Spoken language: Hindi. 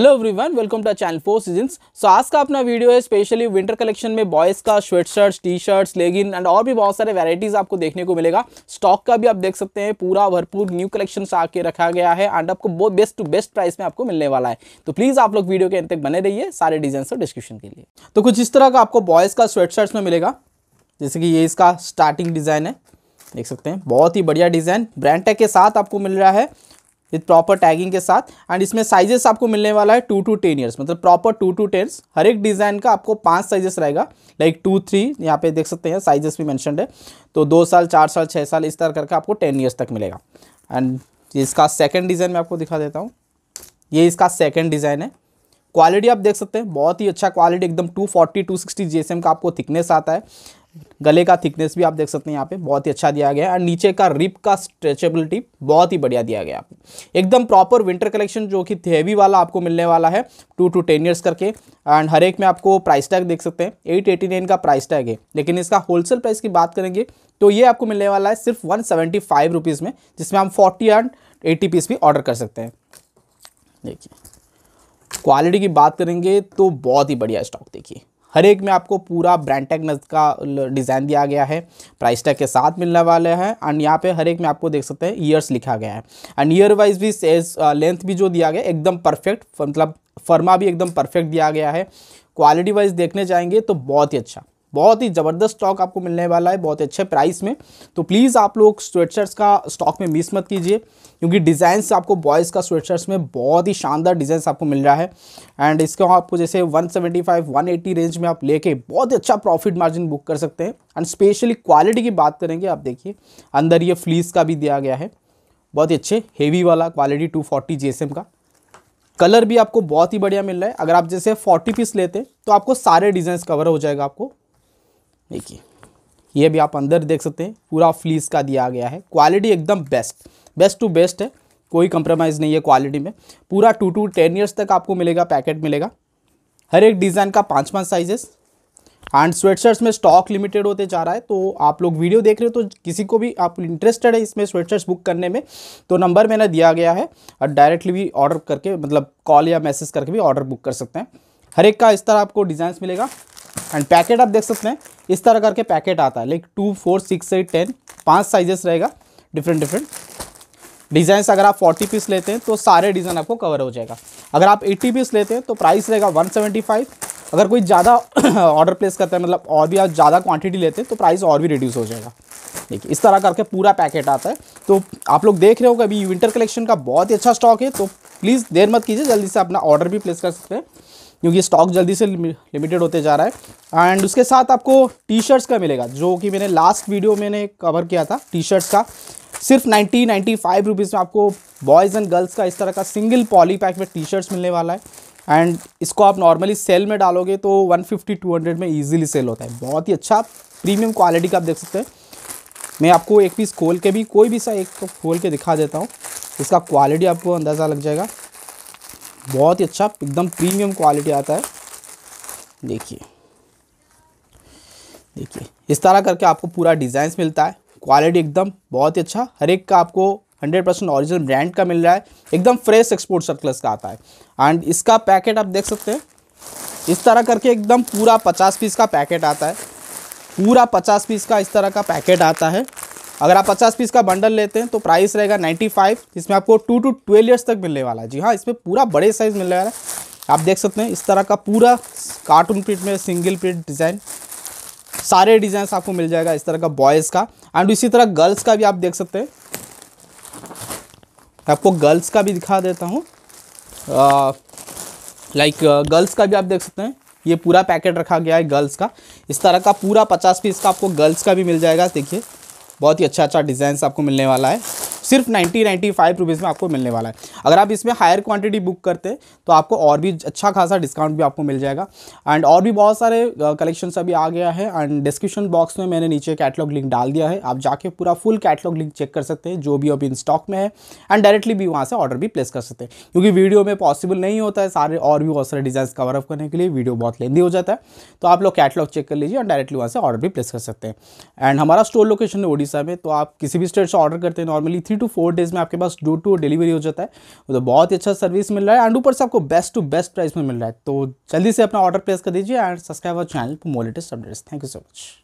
hello everyone welcome to channel four seasons so आज का अपना वीडियो है स्पेशली विंटर कलेक्शन में बॉयज़ का sweat shirts T shirts leggings and और भी बहुत सारे वैरायटीज़ आपको देखने को मिलेगा स्टॉक का भी आप देख सकते हैं पूरा भरपूर न्यू कलेक्शन आके रखा गया है एंड आपको बहुत बेस्ट टू बेस्ट प्राइस में आपको मिलने वाला है तो प्लीज़ आप लोग वीडियो के अंत तक बने रहिए सारे डिजाइन और डिस्क्रिप्शन के लिए तो कुछ इस तरह का आपको बॉयज़ का स्वेट शर्ट्स में मिलेगा जैसे कि ये इसका स्टार्टिंग डिज़ाइन है देख सकते हैं बहुत ही बढ़िया डिज़ाइन ब्रांड टेक के साथ आपको मिल रहा है विथ प्रॉपर टैगिंग के साथ एंड इसमें साइजेस आपको मिलने वाला है टू टू टेन ईयर्स मतलब प्रॉपर टू टू टेन्स हर एक डिज़ाइन का आपको पांच साइजेस रहेगा लाइक टू थ्री यहाँ पे देख सकते हैं साइजेस भी मैंशन है तो दो साल चार साल छः साल इस तरह करके आपको टेन ईयर्स तक मिलेगा एंड इसका सेकेंड डिज़ाइन मैं आपको दिखा देता हूँ ये इसका सेकेंड डिज़ाइन है क्वालिटी आप देख सकते हैं बहुत ही अच्छा क्वालिटी एकदम 240 260 जीएसएम का आपको थिकनेस आता है गले का थिकनेस भी आप देख सकते हैं यहाँ पे बहुत ही अच्छा दिया गया है और नीचे का रिप का स्ट्रेचेबिलिटी बहुत ही बढ़िया दिया गया आपको एकदम प्रॉपर विंटर कलेक्शन जो कि हैवी वाला आपको मिलने वाला है टू टू टेन ईयर्स करके एंड हर एक में आपको प्राइस टैग देख सकते हैं एट एटी नाइन का प्राइस टैग है लेकिन इसका होलसेल प्राइस की बात करेंगे तो ये आपको मिलने वाला है सिर्फ वन सेवेंटी फाइव रुपीज़ में जिसमें हम फोर्टी एंड एटी पीस भी ऑर्डर कर सकते हैं देखिए क्वालिटी की बात करेंगे तो बहुत ही बढ़िया स्टॉक देखिए हर एक में आपको पूरा ब्रांड नज का डिज़ाइन दिया गया है प्राइस टैग के साथ मिलने वाले हैं एंड यहाँ पे हर एक में आपको देख सकते हैं ईयर्स लिखा गया है एंड ईयर वाइज भी सेज लेंथ भी जो दिया गया एकदम परफेक्ट मतलब फर्मा भी एकदम परफेक्ट दिया गया है क्वालिटी वाइज देखने जाएंगे तो बहुत ही अच्छा बहुत ही ज़बरदस्त स्टॉक आपको मिलने वाला है बहुत अच्छे प्राइस में तो प्लीज़ आप लोग स्वेटशर्ट्स का स्टॉक में मिस मत कीजिए क्योंकि डिज़ाइन आपको बॉयज़ का स्वेटशर्ट्स में बहुत ही शानदार डिज़ाइन आपको मिल रहा है एंड इसको आपको जैसे 175 180 रेंज में आप लेके बहुत ही अच्छा प्रॉफिट मार्जिन बुक कर सकते हैं एंड स्पेशली क्वालिटी की बात करेंगे आप देखिए अंदर ये फ्लीस का भी दिया गया है बहुत ही अच्छे हेवी वाला क्वालिटी टू फोर्टी का कलर भी आपको बहुत ही बढ़िया मिल रहा है अगर आप जैसे 40 पीस लेते हैं तो आपको सारे डिज़ाइंस कवर हो जाएगा आपको देखिए ये भी आप अंदर देख सकते हैं पूरा फ्लीस का दिया गया है क्वालिटी एकदम बेस्ट बेस्ट टू बेस्ट है कोई कंप्रोमाइज़ नहीं है क्वालिटी में पूरा टू टू टेन ईयर्स तक आपको मिलेगा पैकेट मिलेगा हर एक डिज़ाइन का पाँच पाँच साइजेस एंड स्वेटशर्ट्स में स्टॉक लिमिटेड होते जा रहा है तो आप लोग वीडियो देख रहे हो तो किसी को भी आप इंटरेस्टेड है इसमें स्वेटशर्ट्स बुक करने में तो नंबर मैंने दिया गया है और डायरेक्टली भी ऑर्डर करके मतलब कॉल या मैसेज करके भी ऑर्डर बुक कर सकते हैं हर एक का इस तरह आपको डिज़ाइंस मिलेगा एंड पैकेट आप देख सकते हैं इस तरह करके पैकेट आता है like two four six eight ten पाँच साइजेस रहेगा डिफरेंट डिफरेंट डिज़ाइंस अगर आप फोर्टी पीस लेते हैं तो सारे डिज़ाइन आपको कवर हो जाएगा अगर आप एट्टी पीस लेते हैं तो प्राइस रहेगा वन सेवेंटी फाइव अगर कोई ज़्यादा ऑर्डर प्लेस करता है मतलब और भी आप ज़्यादा क्वान्टिटी लेते हैं तो प्राइस और भी रिड्यूस हो जाएगा देखिए इस तरह करके पूरा पैकेट आता है तो आप लोग देख रहे हो कि अभी विंटर कलेक्शन का बहुत ही अच्छा स्टॉक है तो प्लीज़ देर मत कीजिए जल्दी से अपना ऑर्डर भी प्लेस कर सकते हैं क्योंकि स्टॉक जल्दी से लिमिटेड होते जा रहा है एंड उसके साथ आपको टी शर्ट्स का मिलेगा जो कि मैंने लास्ट वीडियो मैंने कवर किया था टी शर्ट्स का सिर्फ 90 नाइन्टी फाइव रुपीज़ में आपको बॉयज़ एंड गर्ल्स का इस तरह का सिंगल पॉली पैक में टी शर्ट्स मिलने वाला है एंड इसको आप नॉर्मली सेल में डालोगे तो टू हंड्रेड में ईजिली सेल होता है बहुत ही अच्छा प्रीमियम क्वालिटी का आप देख सकते हैं मैं आपको एक पीस खोल के भी कोई भी सा एक तो खोल के दिखा देता हूँ इसका क्वालिटी आपको अंदाज़ा लग जाएगा बहुत ही अच्छा एकदम प्रीमियम क्वालिटी आता है देखिए देखिए इस तरह करके आपको पूरा डिज़ाइंस मिलता है क्वालिटी एकदम बहुत ही अच्छा हर एक का आपको 100% परसेंट ऑरिजिनल ब्रांड का मिल रहा है एकदम फ्रेश एक्सपोर्ट सर्कल्स का आता है एंड इसका पैकेट आप देख सकते हैं इस तरह करके एकदम पूरा पचास पीस का पैकेट आता है पूरा पचास पीस का इस तरह का पैकेट आता है अगर आप 50 पीस का बंडल लेते हैं तो प्राइस रहेगा 95 इसमें आपको टू टू ट्वेल्व ईयर्स तक मिलने वाला है जी हाँ इसमें पूरा बड़े साइज मिलने वाला है आप देख सकते हैं इस तरह का पूरा कार्टून प्रिंट में सिंगल प्रिंट डिज़ाइन सारे डिज़ाइन आपको मिल जाएगा इस तरह का बॉयज़ का एंड इसी तरह गर्ल्स का भी आप देख सकते हैं आपको गर्ल्स का भी दिखा देता हूँ लाइक गर्ल्स का भी आप देख सकते हैं ये पूरा पैकेट रखा गया है गर्ल्स का इस तरह का पूरा पचास पीस का आपको गर्ल्स का भी मिल जाएगा देखिए बहुत ही अच्छा अच्छा डिज़ाइन आपको मिलने वाला है सिर्फ नाइन्टी नाइन्टी फाइव रुपीज़ में आपको मिलने वाला है अगर आप इसमें हायर क्वांटिटी बुक करते तो आपको और भी अच्छा खासा डिस्काउंट भी आपको मिल जाएगा एंड और भी बहुत सारे कलेक्शन अभी आ गया है एंड डिस्क्रिप्शन बॉक्स में मैंने नीचे कैटलॉग लिंक डाल दिया है आप जाके पूरा फुल कैटलॉग लिंक चेक कर सकते हैं जो भी अभी इन स्टॉक में है एंड डायरेक्टली भी वहाँ से ऑर्डर भी प्लेस कर सकते हैं क्योंकि वीडियो में पॉसिबल नहीं होता है सारे और भी बहुत सारे डिज़ाइन कवर अप करने के लिए वीडियो बहुत लेंदी हो जाता है तो आप लोग कैटलॉग चेक कर लीजिए एंड डायरेक्टली वहाँ से ऑर्डर भी प्लेस कर सकते हैं एंड हमारा स्टोर लोकेशन है ओडिशा में तो आप किसी भी स्टेट से ऑर्डर करते हैं normally three to four days में आपके पास डोर टू डिलीवरी हो जाता है तो बहुत ही अच्छा सर्विस मिल रहा है एंड ऊपर से आपको बेस्ट टू बेस्ट प्राइस में मिल रहा है तो जल्दी से अपना ऑर्डर प्लेस कर दीजिए and subscribe our channel for more latest updates thank you so much